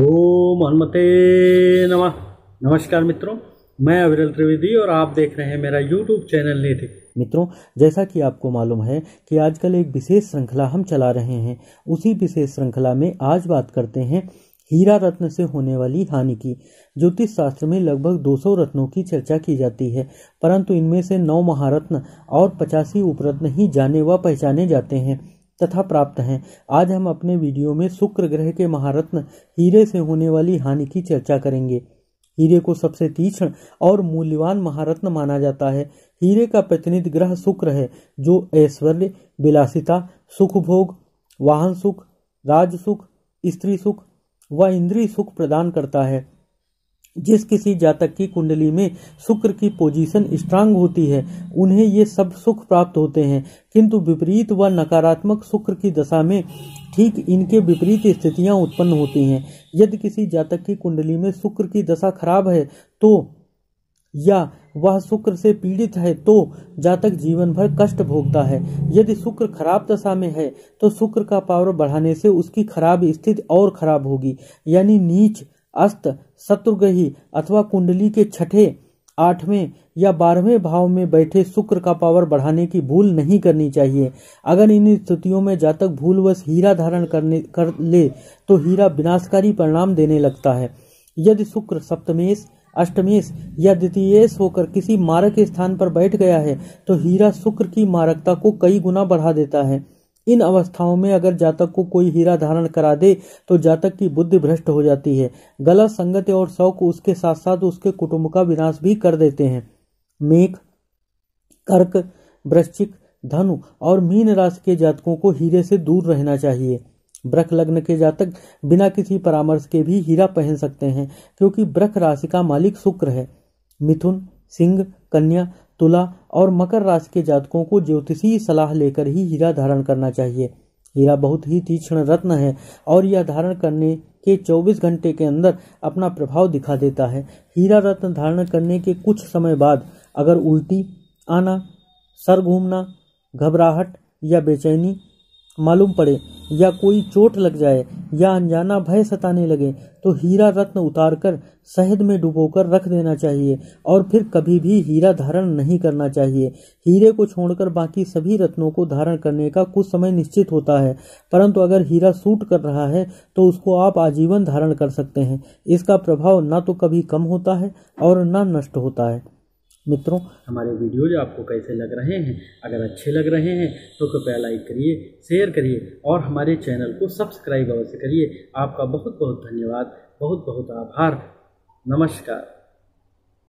ओम हनुमते नमः नमस्कार मित्रों मैं अविरल त्रिवेदी और आप देख रहे हैं मेरा यूट्यूब चैनल नीति मित्रों जैसा कि आपको मालूम है कि आजकल एक विशेष श्रृंखला हम चला रहे हैं उसी विशेष श्रृंखला में आज बात करते हैं हीरा रत्न से होने वाली हानि की ज्योतिष शास्त्र में लगभग 200 रत्नों की चर्चा की जाती है परंतु इनमें से नौ महारत्न और पचासी उपरत्न ही जाने व पहचाने जाते हैं तथा प्राप्त हैं आज हम अपने वीडियो में शुक्र ग्रह के महारत्न हीरे से होने वाली हानि की चर्चा करेंगे हीरे को सबसे तीक्ष्ण और मूल्यवान महारत्न माना जाता है हीरे का प्रतिनिधि ग्रह शुक्र है जो ऐश्वर्य विलासिता सुख भोग वाहन सुख राज सुख स्त्री सुख व इंद्रिय सुख प्रदान करता है जिस किसी जातक की कुंडली में शुक्र की पोजीशन स्ट्रांग होती है उन्हें ये सब सुख प्राप्त होते हैं किंतु विपरीत व नकारात्मक शुक्र की दशा में ठीक इनके विपरीत स्थितियां उत्पन्न होती हैं यदि किसी जातक की कुंडली में शुक्र की दशा खराब है तो या वह शुक्र से पीड़ित है तो जातक जीवन भर कष्ट भोगता है यदि शुक्र खराब दशा में है तो शुक्र का पावर बढ़ाने से उसकी खराब स्थिति और खराब होगी यानी नीच अस्त शत्रुग्रही अथवा कुंडली के छठे आठवें या बारहवें भाव में बैठे शुक्र का पावर बढ़ाने की भूल नहीं करनी चाहिए अगर इन स्थितियों में जातक भूलवश हीरा धारण करने कर ले तो हीरा विनाशकारी परिणाम देने लगता है यदि शुक्र सप्तमेश अष्टमेश या द्वितीयेश होकर किसी मारक स्थान पर बैठ गया है तो हीरा शुक्र की मारकता को कई गुना बढ़ा देता है इन अवस्थाओं में अगर जातक को कोई हीरा धारण करा दे तो जातक की बुद्धि भ्रष्ट हो जाती है गलत संगत और शौक उसके साथ साथ उसके कुटुंब का विनाश भी कर देते हैं मेघ कर्क वृश्चिक धनु और मीन राशि के जातकों को हीरे से दूर रहना चाहिए ब्रख लग्न के जातक बिना किसी परामर्श के भी हीरा पहन सकते हैं क्योंकि ब्रख राशि का मालिक शुक्र है मिथुन सिंह कन्या तुला और मकर राशि के जातकों को ज्योतिषी सलाह लेकर ही हीरा धारण करना चाहिए हीरा बहुत ही तीक्ष्ण रत्न है और यह धारण करने के 24 घंटे के अंदर अपना प्रभाव दिखा देता है हीरा रत्न धारण करने के कुछ समय बाद अगर उल्टी आना सर घूमना घबराहट या बेचैनी मालूम पड़े या कोई चोट लग जाए या अनजाना भय सताने लगे तो हीरा रत्न उतारकर शहद में डुबोकर रख देना चाहिए और फिर कभी भी हीरा धारण नहीं करना चाहिए हीरे को छोड़कर बाकी सभी रत्नों को धारण करने का कुछ समय निश्चित होता है परंतु अगर हीरा सूट कर रहा है तो उसको आप आजीवन धारण कर सकते हैं इसका प्रभाव न तो कभी कम होता है और न नष्ट होता है मित्रों हमारे वीडियोज आपको कैसे लग रहे हैं अगर अच्छे लग रहे हैं तो कृपया लाइक करिए शेयर करिए और हमारे चैनल को सब्सक्राइब अवश्य करिए आपका बहुत बहुत धन्यवाद बहुत बहुत आभार नमस्कार